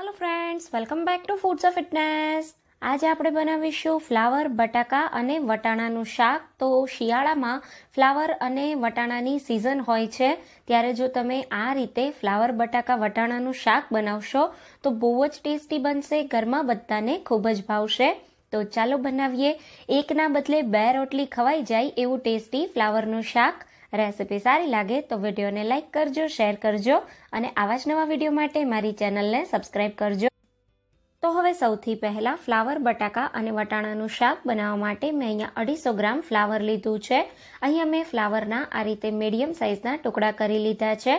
hello friends welcome back to foods of fitness આજે આપણે બનાવીશું ફ્લાવર બટાકા અને વટાણાનું શાક તો શિયાળામાં ફ્લાવર અને વટાણાની સિઝન હોય છે ત્યારે જો તમે આ રીતે ફ્લાવર બટાકા વટાણાનું શાક બનાવશો તો બહુ જ ટેસ્ટી બનશે ઘરમાં બધાને ખૂબ જ ભાવશે તો ચાલો બનાવીએ એકના બદલે બે રોટલી ખવાઈ જાય એવું ટેસ્ટી ફ્લાવરનું શાક રેસિપી સારી લાગે તો વિડીયોને લાઇક કરજો શેર કરજો અને આવા જ નવા વિડીયો માટે મારી ચેનલને સબસ્ક્રાઇબ કરજો તો હવે સૌથી પહેલાં ફ્લાવર બટાકા અને વટાણાનું શાક બનાવવા માટે મેં અહીંયા અઢીસો ગ્રામ ફ્લાવર લીધું છે અહીંયા મેં ફ્લાવરના આ રીતે મીડિયમ સાઇઝના ટુકડા કરી લીધા છે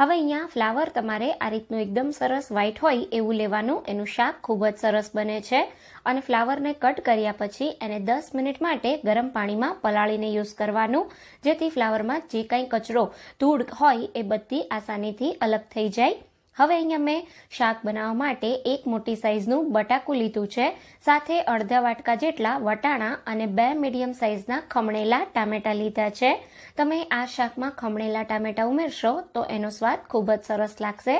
હવે અહીંયા ફ્લાવર તમારે આ રીતનું એકદમ સરસ વ્હાઇટ હોય એવું લેવાનું એનું શાક ખૂબ જ સરસ બને છે અને ફ્લાવરને કટ કર્યા પછી એને દસ મિનિટ માટે ગરમ પાણીમાં પલાળીને યુઝ કરવાનું જેથી ફ્લાવરમાં જે કાંઈ કચરો ધૂળ હોય એ બધી આસાનીથી અલગ થઈ જાય હવે અહીંયા મેં શાક બનાવવા માટે એક મોટી સાઇઝનું બટાકું લીધું છે સાથે અડધા વાટકા જેટલા વટાણા અને બે મીડિયમ સાઇઝના ખમણેલા ટામેટા લીધા છે તમે આ શાકમાં ખમણેલા ટામેટા ઉમેરશો તો એનો સ્વાદ ખૂબ જ સરસ લાગશે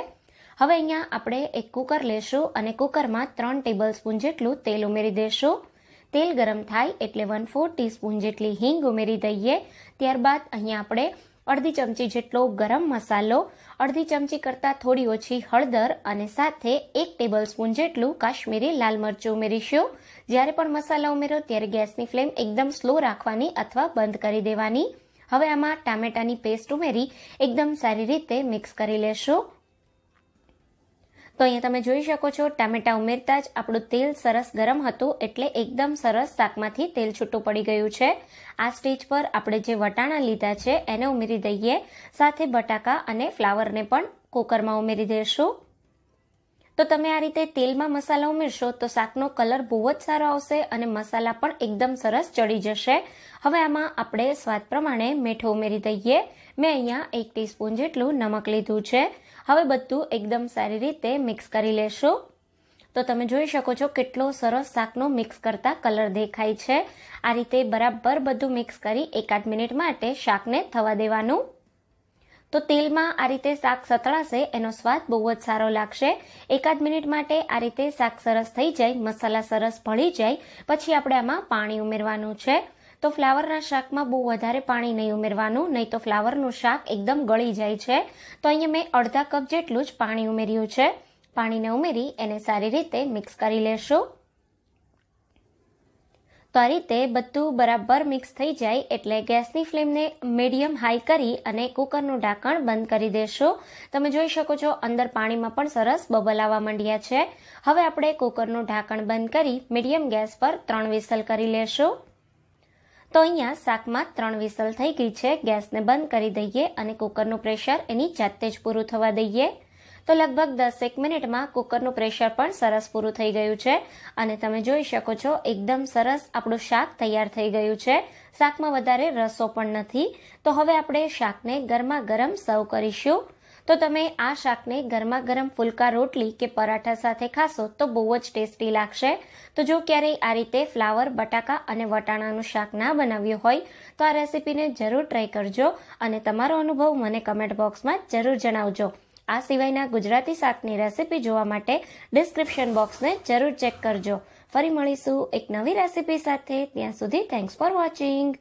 હવે અહીંયા આપણે એક કુકર લેશું અને કુકરમાં ત્રણ ટેબલ સ્પૂન જેટલું તેલ ઉમેરી દેશું તેલ ગરમ થાય એટલે વન ફોર ટીસ્પૂન જેટલી હિંગ ઉમેરી દઈએ ત્યારબાદ અહીંયા આપણે અડધી ચમચી જેટલો ગરમ મસાલો અડધી ચમચી કરતાં થોડી ઓછી હળદર અને સાથે એક ટેબલ સ્પૂન જેટલું કાશ્મીરી લાલ મરચું ઉમેરીશું જ્યારે પણ મસાલા ઉમેરો ત્યારે ગેસની ફ્લેમ એકદમ સ્લો રાખવાની અથવા બંધ કરી દેવાની હવે આમાં ટામેટાની પેસ્ટ ઉમેરી એકદમ સારી રીતે મિક્સ કરી લેશું તો અહીંયા તમે જોઈ શકો છો ટામેટા ઉમેરતા જ આપણું તેલ સરસ ગરમ હતું એટલે એકદમ સરસ શાકમાંથી તેલ છૂટું પડી ગયું છે આ સ્ટેજ પર આપણે જે વટાણા લીધા છે એને ઉમેરી દઈએ સાથે બટાકા અને ફ્લાવરને પણ કુકરમાં ઉમેરી દઈશું તો તમે આ રીતે તેલમાં મસાલા ઉમેરશો તો શાકનો કલર બહુ જ સારો આવશે અને મસાલા પણ એકદમ સરસ ચડી જશે હવે આમાં આપણે સ્વાદ પ્રમાણે મીઠો ઉમેરી દઈએ મેં અહીંયા એક ટીસ્પૂન જેટલું નમક લીધું છે હવે બધું એકદમ સારી રીતે મિક્સ કરી લેશું તો તમે જોઈ શકો છો કેટલો સરસ શાકનો મિક્સ કરતા કલર દેખાય છે આ રીતે બરાબર બધું મિક્સ કરી એકાદ મિનિટ માટે શાકને થવા દેવાનું તો તેલમાં આ રીતે શાક સતળાશે એનો સ્વાદ બહુ જ સારો લાગશે એકાદ મિનિટ માટે આ રીતે શાક સરસ થઈ જાય મસાલા સરસ ભળી જાય પછી આપણે આમાં પાણી ઉમેરવાનું છે તો ફ્લાવરના શાકમાં બહુ વધારે પાણી નહીં ઉમેરવાનું નહીં તો ફ્લાવરનું શાક એકદમ ગળી જાય છે તો અહીંયા મેં અડધા કપ જેટલું જ પાણી ઉમેર્યું છે પાણીને ઉમેરી એને સારી રીતે મિક્સ કરી લેશું તો આ રીતે બધું બરાબર મિક્સ થઈ જાય એટલે ગેસની ફ્લેમને મીડિયમ હાઈ કરી અને કુકરનું ઢાંકણ બંધ કરી દેશો તમે જોઈ શકો છો અંદર પાણીમાં પણ સરસ બબલ આવવા માંડ્યા છે હવે આપણે કુકરનું ઢાંકણ બંધ કરી મીડિયમ ગેસ પર ત્રણ વિસલ કરી લેશું તો અહીંયા શાકમાં ત્રણ વિસલ થઈ ગઈ છે ગેસને બંધ કરી દઈએ અને કુકરનું પ્રેશર એની જાતે જ પૂરું થવા દઈએ તો લગભગ દસેક મિનિટમાં કુકરનું પ્રેશર પણ સરસ પૂરું થઈ ગયું છે અને તમે જોઈ શકો છો એકદમ સરસ આપણું શાક તૈયાર થઈ ગયું છે શાકમાં વધારે રસો પણ નથી તો હવે આપણે શાકને ગરમા ગરમ સર્વ કરીશું તો તમે આ શાકને ગરમા ગરમ ફૂલકા રોટલી કે પરાઠા સાથે ખાશો તો બહુ જ ટેસ્ટી લાગશે તો જો ક્યારેય આ રીતે ફ્લાવર બટાકા અને વટાણાનું શાક ના બનાવ્યું હોય તો આ રેસીપીને જરૂર ટ્રાય કરજો અને તમારો અનુભવ મને કમેન્ટ બોક્સમાં જરૂર જણાવજો આ સિવાયના ગુજરાતી શાકની રેસીપી જોવા માટે ડિસ્ક્રિપ્શન બોક્સને જરૂર ચેક કરજો ફરી મળીશું એક નવી રેસીપી સાથે ત્યાં સુધી થેન્ક્સ ફોર વોચિંગ